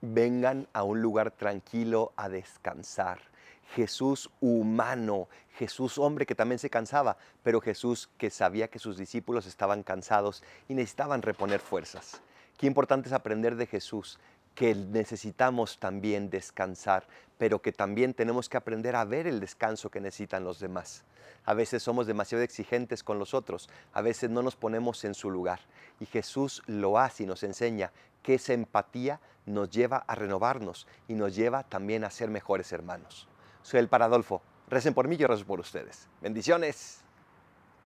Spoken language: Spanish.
vengan a un lugar tranquilo a descansar. Jesús humano, Jesús hombre que también se cansaba, pero Jesús que sabía que sus discípulos estaban cansados y necesitaban reponer fuerzas. Qué importante es aprender de Jesús, que necesitamos también descansar, pero que también tenemos que aprender a ver el descanso que necesitan los demás. A veces somos demasiado exigentes con los otros, a veces no nos ponemos en su lugar. Y Jesús lo hace y nos enseña que esa empatía nos lleva a renovarnos y nos lleva también a ser mejores hermanos. Soy el Paradolfo. Recen por mí, yo rezo por ustedes. Bendiciones.